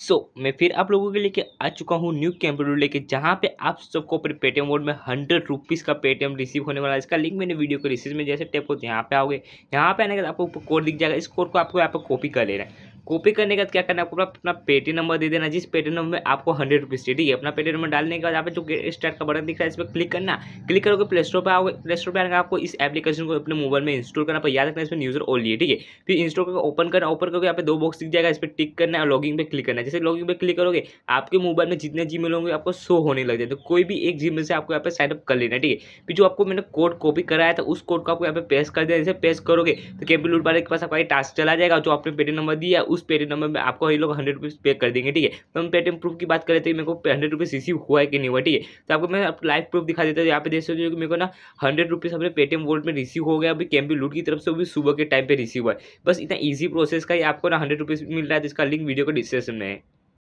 सो so, मैं फिर आप लोगों के लेके आ चुका हूँ न्यू कंप्यूटर लेके जहाँ पे आप सबको अपने पेटीएम वोड में हंड्रेड रुपीज़ का पेटीएम रिसीव होने वाला है इसका लिंक मैंने वीडियो को रिसीव में जैसे टैप होते यहाँ पे आओगे यहाँ पे आने के बाद आपको कोड दिख जाएगा इस कोड को आपको यहाँ पे कॉपी कर लेना है कॉपी करने के बाद क्या करना है आपको अपना पेटी नंबर दे देना जिस पेटी नंबर में आपको हंड्रेड रुपीज़ चाहिए ठीक है अपना पेटी नंबर डालने के बाद आप जो गेट स्टार्ट का बटन दिख रहा है इस पर क्लिक करना क्लिक करोगे प्ले स्टोर पर आओगे प्ले स्टोर पर आकर आपको इस एप्लीकेशन को अपने मोबाइल में इंस्टॉल करना पर याद रखना इसमें यूज़र ओल लिए ठीक है फिर इंस्टॉल करके ओपन करना ओपन करके आप दो बॉक्स दिख जाएगा इस पर टिक करना है और लॉगिंग पर क्लिक करना है जैसे लॉगिंग पर क्लिक करोगे आपके मोबाइल में जितने जी होंगे आपको शो होने लग जाए तो कोई भी एक जी से आपको यहाँ पर साइनअप कर लेना है ठीक है फिर जो आपको मैंने कोड कॉपी कराया था उस कोड को आपको यहाँ पर पेस्ट कर दिया जैसे पेश करोगे तो कैबिल वाले के पास आपका टास्क चला जाएगा जो आपने पेटी नंबर दिया उस पेटीएम नंबर में आपको ये लोग हंड्रेड रुपीज़ पे कर देंगे ठीक है तो हम पेटीएम प्रूफ की बात करें तो मेरे को हंड्रेड रुपीज़ रिसीव हुआ है कि नहीं हुआ ठीक है तो आपको मैं लाइव प्रूफ दिखा देता हूँ यहाँ पे देख सकते हो कि मेरे को ना हंड्रेड रुपीज़ अपने पेटीएम वोल्ट में रिसीव हो गया अभी कैम्पी लूट की तरफ से वो भी सुबह के टाइम पर रिसीव हुआ है बस इतना ईजी प्रोसेस का ही आपको ना हंड्रेड रुपीज़ मिल रहा है जिसका लिंक वीडियो को डिस्क्रिप्शन में है